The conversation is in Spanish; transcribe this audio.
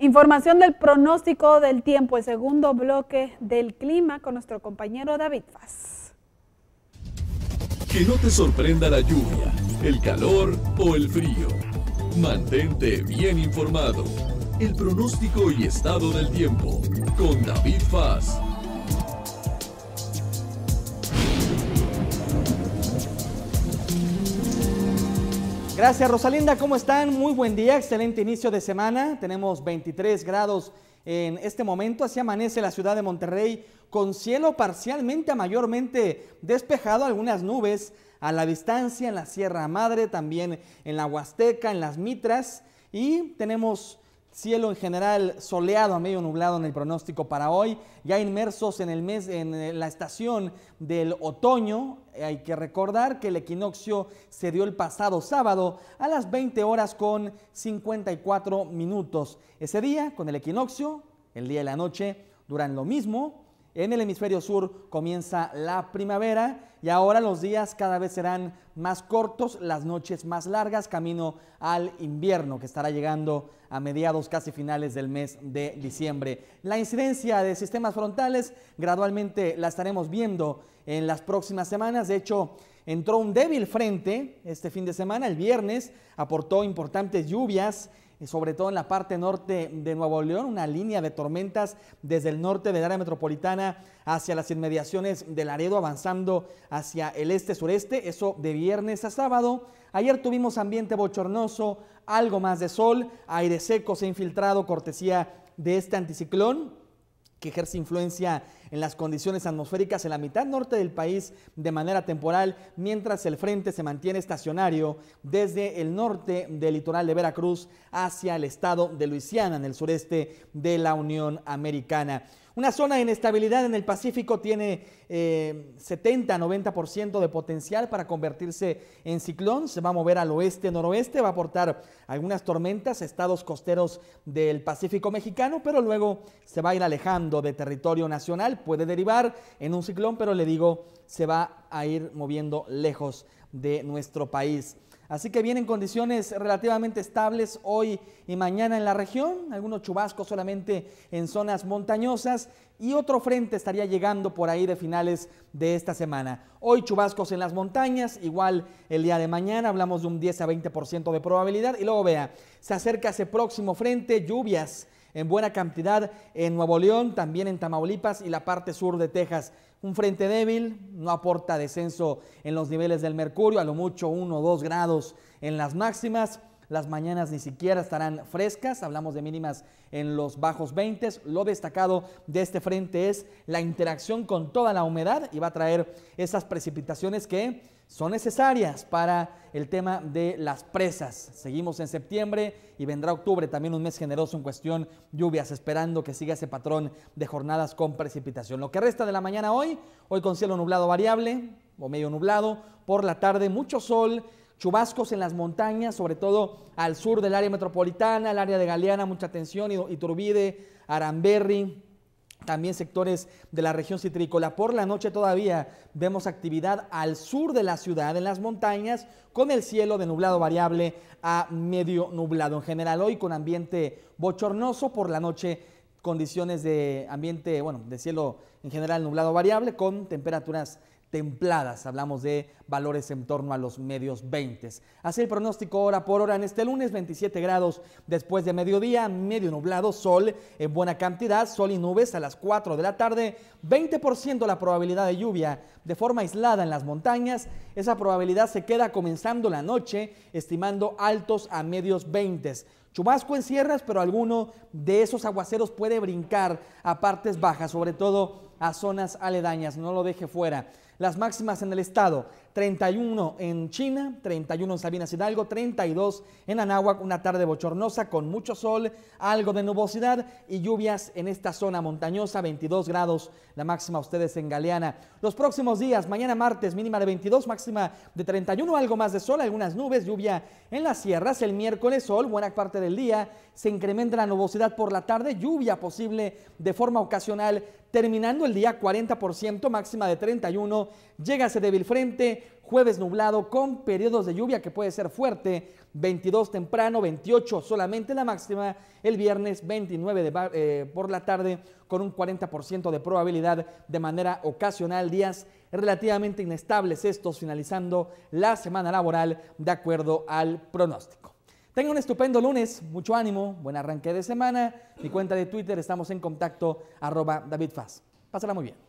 Información del pronóstico del tiempo, el segundo bloque del clima con nuestro compañero David Faz. Que no te sorprenda la lluvia, el calor o el frío. Mantente bien informado. El pronóstico y estado del tiempo con David Faz Gracias Rosalinda, ¿cómo están? Muy buen día, excelente inicio de semana. Tenemos 23 grados en este momento, así amanece la ciudad de Monterrey con cielo parcialmente a mayormente despejado, algunas nubes a la distancia en la Sierra Madre, también en la Huasteca, en las Mitras y tenemos Cielo en general soleado a medio nublado en el pronóstico para hoy, ya inmersos en el mes en eh, la estación del otoño. Hay que recordar que el equinoccio se dio el pasado sábado a las 20 horas con 54 minutos. Ese día con el equinoccio, el día y la noche duran lo mismo, en el hemisferio sur comienza la primavera y ahora los días cada vez serán más cortos, las noches más largas, camino al invierno que estará llegando a mediados casi finales del mes de diciembre. La incidencia de sistemas frontales gradualmente la estaremos viendo en las próximas semanas. De hecho, entró un débil frente este fin de semana, el viernes, aportó importantes lluvias eh, sobre todo en la parte norte de Nuevo León, una línea de tormentas desde el norte del área metropolitana hacia las inmediaciones del Laredo, avanzando hacia el este-sureste, eso de viernes a sábado. Ayer tuvimos ambiente bochornoso, algo más de sol, aire seco se ha infiltrado cortesía de este anticiclón que ejerce influencia en las condiciones atmosféricas en la mitad norte del país de manera temporal, mientras el frente se mantiene estacionario desde el norte del litoral de Veracruz hacia el estado de Luisiana, en el sureste de la Unión Americana. Una zona de inestabilidad en el Pacífico tiene 70-90% eh, de potencial para convertirse en ciclón. Se va a mover al oeste-noroeste, va a aportar algunas tormentas a estados costeros del Pacífico mexicano, pero luego se va a ir alejando de territorio nacional puede derivar en un ciclón, pero le digo, se va a ir moviendo lejos de nuestro país. Así que vienen condiciones relativamente estables hoy y mañana en la región, algunos chubascos solamente en zonas montañosas y otro frente estaría llegando por ahí de finales de esta semana. Hoy chubascos en las montañas, igual el día de mañana hablamos de un 10 a 20% de probabilidad y luego vea, se acerca ese próximo frente, lluvias en buena cantidad en Nuevo León, también en Tamaulipas y la parte sur de Texas. Un frente débil no aporta descenso en los niveles del mercurio, a lo mucho 1 o 2 grados en las máximas. Las mañanas ni siquiera estarán frescas, hablamos de mínimas en los bajos 20. Lo destacado de este frente es la interacción con toda la humedad y va a traer esas precipitaciones que son necesarias para el tema de las presas. Seguimos en septiembre y vendrá octubre, también un mes generoso en cuestión lluvias, esperando que siga ese patrón de jornadas con precipitación. Lo que resta de la mañana hoy, hoy con cielo nublado variable o medio nublado, por la tarde mucho sol, chubascos en las montañas, sobre todo al sur del área metropolitana, el área de Galeana, mucha atención, Iturbide, Aramberri, también sectores de la región citrícola. Por la noche todavía vemos actividad al sur de la ciudad, en las montañas, con el cielo de nublado variable a medio nublado. En general hoy con ambiente bochornoso, por la noche condiciones de ambiente, bueno, de cielo en general nublado variable, con temperaturas templadas. Hablamos de valores en torno a los medios 20. Así el pronóstico hora por hora en este lunes, 27 grados después de mediodía, medio nublado, sol en buena cantidad, sol y nubes a las 4 de la tarde, 20% la probabilidad de lluvia de forma aislada en las montañas. Esa probabilidad se queda comenzando la noche, estimando altos a medios 20. Chubasco en sierras, pero alguno de esos aguaceros puede brincar a partes bajas, sobre todo a zonas aledañas, no lo deje fuera. Las máximas en el estado, 31 en China, 31 en Sabinas Hidalgo, 32 en Anáhuac, una tarde bochornosa con mucho sol, algo de nubosidad y lluvias en esta zona montañosa, 22 grados la máxima ustedes en Galeana. Los próximos días, mañana martes mínima de 22, máxima de 31, algo más de sol, algunas nubes, lluvia en las sierras, el miércoles sol, buena parte del día, se incrementa la nubosidad por la tarde, lluvia posible de forma ocasional terminando el día 40%, máxima de 31, Llegase débil frente, jueves nublado con periodos de lluvia que puede ser fuerte, 22 temprano, 28 solamente la máxima, el viernes 29 de, eh, por la tarde con un 40% de probabilidad de manera ocasional, días relativamente inestables estos finalizando la semana laboral de acuerdo al pronóstico. Tenga un estupendo lunes, mucho ánimo, buen arranque de semana. Mi cuenta de Twitter, estamos en contacto, arroba David Pásala muy bien.